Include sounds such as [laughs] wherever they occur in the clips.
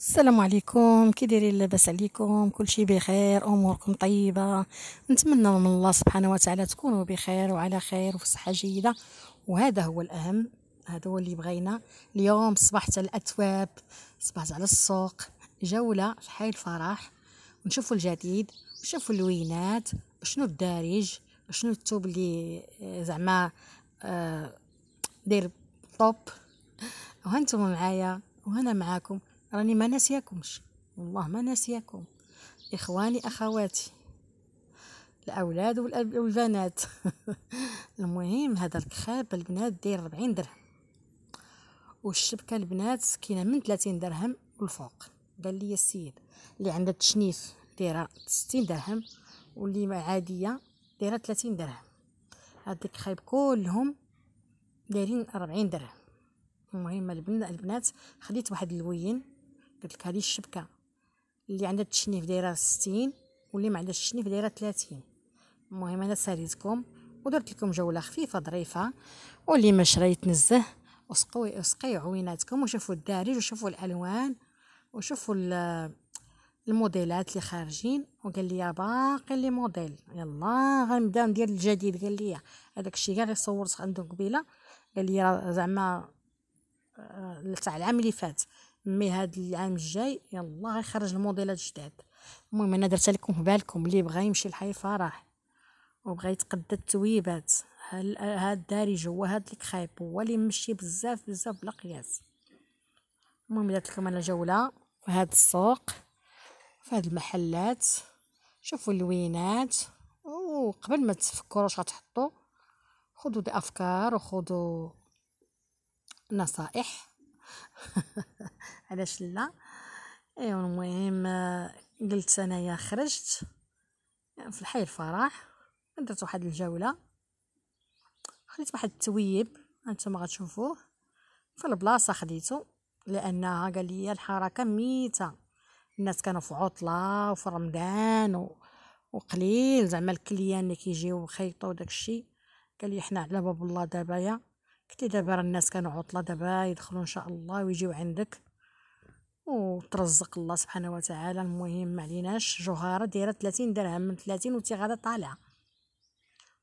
السلام عليكم كي دايرين لاباس عليكم كلشي بخير اموركم طيبه نتمنى من الله سبحانه وتعالى تكونوا بخير وعلى خير وفي صحه جيده وهذا هو الاهم هذا هو اللي بغينا اليوم صبحت على الاتواب صبحت على السوق جوله في حي الفرح ونشوفوا الجديد ونشوفوا اللوينات شنو الدارج شنو الثوب اللي آه، زعما آه، دير طوب وهانتم معايا وهنا معاكم راني ما ناسياكمش والله ما ناسياكم اخواني اخواتي الاولاد والبنات [laughs] المهم هذا الكخاب البنات داير 40 درهم والشبكه البنات سكينه من 30 درهم والفوق قال لي السيد اللي عندها التشنيف دايره 60 درهم واللي عاديه دايره 30 درهم هاد الكخايب كلهم دايرين 40 درهم المهم البنات خديت واحد اللوين قلت هذه الشبكه اللي عندها التشنيف دايره 60 واللي ما عندهاش التشنيف دايره 30 المهم انا ساليتكم ودرت لكم جوله خفيفه ظريفه واللي ما شريت نزه وسقوا سقيو عويناتكم وشوفوا الدارج وشوفوا الالوان وشوفوا الموديلات اللي خارجين وقال لي باقي لي موديل يلا غنبدا ندير الجديد قال لي هذاك الشيء كاع غير صورت عنده قبيله قال لي زعما آه، تاع العام اللي فات مي هاد العام الجاي يلا غيخرج الموديلات جداد المهم انا درت لكم في بالكم اللي بغى يمشي لحيفا راه وبغى يتقدى التويبات هاد الدارج هو هاد الكريب هو اللي مشي بزاف بزاف بلا قياس المهم درت لكم انا جوله في هاد السوق في هاد المحلات شوفوا اللوينات وقبل ما تفكروا واش غتحطوا خذوا دي افكار وخذوا نصائح [laughs] علاش لا ايوا المهم قلت انايا خرجت في الحي الفرح درت واحد الجوله خديت واحد التويب انتم غتشوفوه في البلاصه خديته لانها قال لي الحركه ميته الناس كانوا في عطله وفي رمضان و... وقليل زعما الكليان اللي كيجيو وخيطوا داكشي قال لي حنا على باب الله دابا يا قلت دابا الناس كانوا عطله دابا يدخلوا ان شاء الله ويجيو عندك وترزق الله سبحانه وتعالى المهم ما عليناش جوهره دايره 30 درهم من 30 وتي غادا طالعه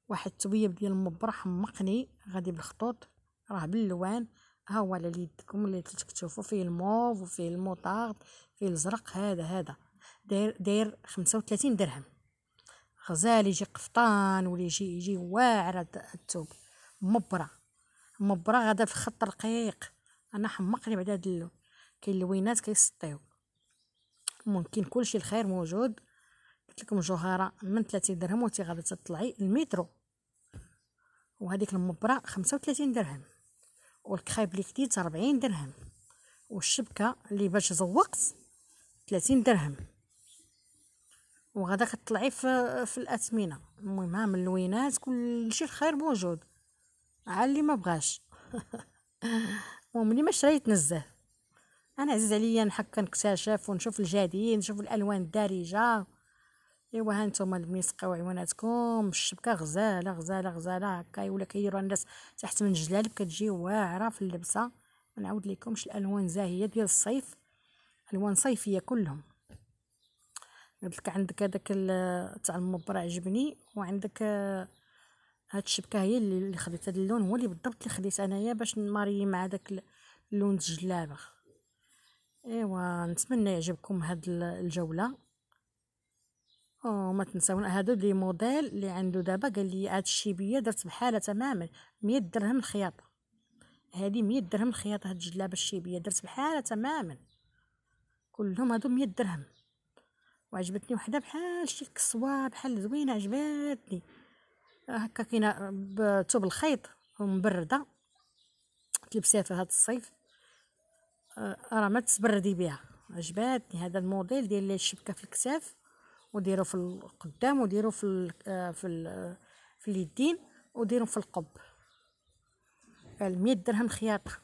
واحد التويب ديال المبر حمقني غادي بالخطوط راه باللوان ها هو على يدكم اللي تكتشوفوا فيه الموف وفيه الموطارد فيه الزرق هذا هذا داير داير 35 درهم غزال يجي قفطان ولا يجي يجي واعر الثوب مبره مبره غادا في خط رقيق انا حمقني بعد هاد كاين اللوينات كيسطيو ممكن كلشي الخير موجود قلت لكم جوهره من 30 درهم وانت غادي تطلعي المترو وهذيك المبره 35 درهم والكخايب اللي كديت 40 درهم والشبكه اللي باش زوقت 30 درهم وغادا كطلعي في, في الاثمنه المهم ها من اللوينات كلشي الخير موجود على اللي ما بغاش وملي [laughs] ما شريت نزه انا عزيز عليا نحك نكتشف ونشوف الجديد نشوف الالوان الدارجه ايوا هانتوما نتوما الميسقه عيوناتكم الشبكه غزاله غزاله غزاله هكا ولا كيديروا الناس تحت من الجلالب كتجي واعره في اللبسه ما نعاود لكمش الالوان زاهيه ديال الصيف الوان صيفيه كلهم قلت لك عندك هذاك تاع المبرع عجبني وعندك هاد الشبكه هي اللي خديت هاد اللون هو اللي بالضبط اللي خديت انايا باش نماري مع داك اللون الجلابه ايوا نتمنى يعجبكم هاد الجوله وما تنساونا هادو لي موديل اللي عنده دابا قال لي هاد الشيبيه درت بحالها تماما 100 درهم الخياطه هادي 100 درهم الخياطه هاد الجلابه الشيبيه درت بحالها تماما كلهم هادو 100 درهم وعجبتني وحده بحال شي كسوه بحال زوينه عجباتني هكا كاينه بثوب الخيط ومبرده تلبسيها في هاد الصيف آه، راه ما تسبردي بها عجباتني هذا الموديل ديال الشبكه في الكساف وديرو في القدام وديرو في ال آه، في آه، في اليدين وديرو في القب قال 100 درهم خياطه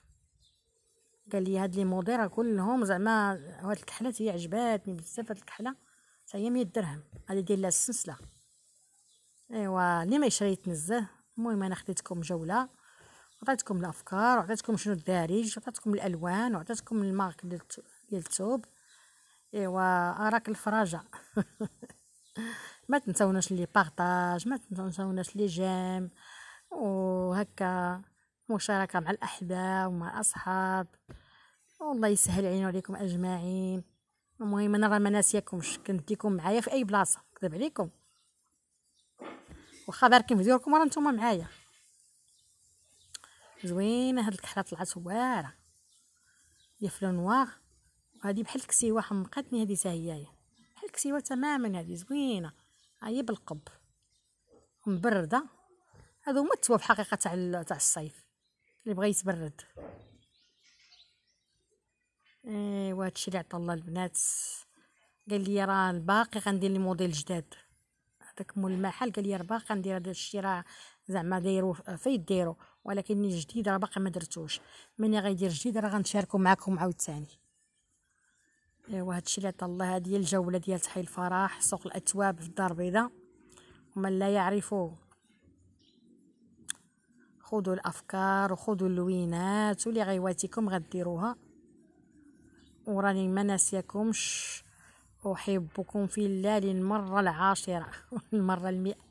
قال لي هاد لي موديل راه كلهم زعما هاد الكحله هي عجباتني بزاف هاد الكحله حتى هي 100 درهم غادي دير لها السلسله ايوا اللي ما يشري يتنزه المهم انا خديتكم جوله عطيتكم الافكار وعطيتكم شنو الدارج عطيتكم الالوان وعطيتكم المارك ديال الثوب ايوا اراك الفراجه [laughs] ما تنساوناش لي بارطاج ما تنساوناش لي جيم وهكا مشاركه مع الاحباب ومع الاصحاب والله يسهل عينو عليكم اجمعين المهم انا راه ما ناسيكمش كنتيكم معايا في اي بلاصه كذب عليكم وخا باركين في ديوركم راه نتوما معايا زوينه هاد الكحله طلعت واعره هي فلو نوار وهادي بحال الكسيوه حمقاتني هادي حتى هي بحال الكسيوه تماما هادي زوينه هي بالقب مبرده هادو هما التوا حقيقه تاع تاع الصيف اللي بغى يتبرد ايوا هادشي اللي عطا الله البنات قال لي راه باقي غندير لي موديل جداد هذاك مول المحل قال لي راه باقي غندير هذا الشيء راه زعما دايرو فين دايرو ولكن الجديد راه باقي ما درتوش ملي غيدير جديد راه غنشاركو معكم عاوتاني ايوا هادشي اللي عطا الله هادي الجوله ديال تحي الفرح سوق الاتواب في الدار البيضاء ومن لا يعرفه خذوا الافكار وخذوا اللوينات واللي غيواتيكم غديروها وراني ما ناسيكمش احبكم في الله للمره العاشره [laughs] المره المئه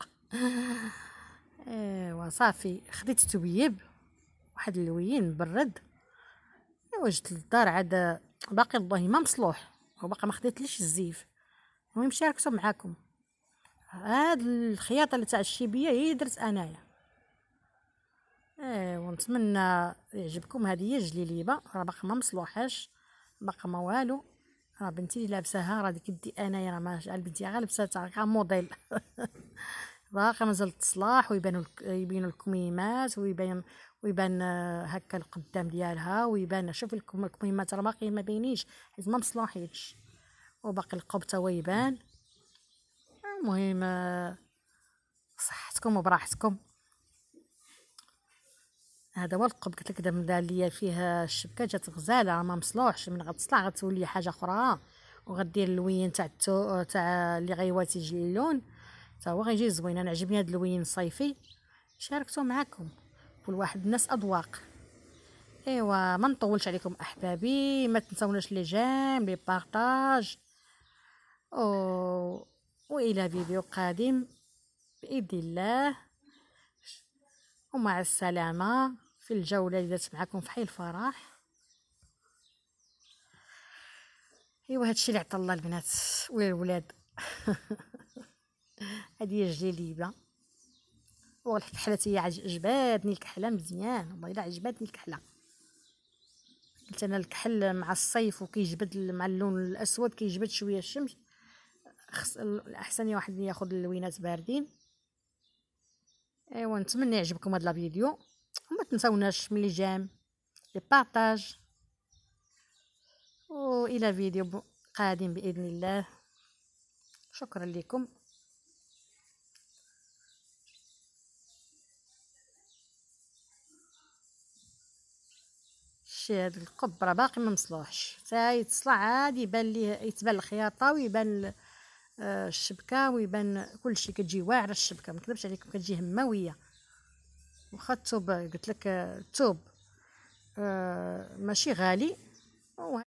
ايوا آه، صافي خديت تويب واحد اللوين برد ايوا جيت للدار عاد باقي الله ما مصلوح وباقي ما خديتليش الزيف المهم شاركته معاكم هاد الخياطه اللي تاع الشيبيه هي درت انايا ايوا آه، نتمنى يعجبكم هذه هي جليليبه راه باقي ما مصلوحاش باقي ما والو راه بنتي اللي لابساها راه ديك دي انايا راه ما بنتي غير تاع موديل [laughs] باقي مازال تصلاح ويبانو يبينو الكميمات ويبان ويبان آه، هكا القدام ديالها ويبان شوف الكميمات راه باقي ما بينيش حيت ما مصلاحيتش وباقي القبطة هو يبان المهم آه، صحتكم وبراحتكم هذا هو القب قلت لك دابا ليا فيه الشبكه جات غزاله ما مصلوحش من غتصلع غتولي حاجه اخرى وغدير اللوين تاع التو تاع اللي غيواتي اللون تا هو غيجي زوين انا عجبني هاد اللون الصيفي شاركته معكم كل واحد الناس اذواق ايوا ما نطولش عليكم احبابي ما تنساوناش لي جيم لي بارطاج أو... والى فيديو قادم باذن الله ومع السلامه في الجوله اللي درت معكم في حي الفرح ايوا هادشي اللي عطى الله البنات ولا الولاد [laughs] هذه جليبه والكحله هي عجباتني الكحله مزيان والله الا عجباتني الكحله قلت انا الكحل مع الصيف وكيجبد مع اللون الاسود كيجبد شويه الشمس خص الاحسن واحد ياخذ اللوينات باردين ايوا نتمنى يعجبكم هذا الفيديو وما تنساوناش ملي جام لي بارطاج والى فيديو قادم باذن الله شكرا لكم شتي هاد القب راه باقي ما مصلوحش حتى يتصلع عادي يبان ليه يتبان الخياطه ويبان آه، الشبكه ويبان كلشي كتجي واعره الشبكه ما نكذبش عليكم كتجي هماويه واخا الثوب قلت لك آه، الثوب آه، ماشي غالي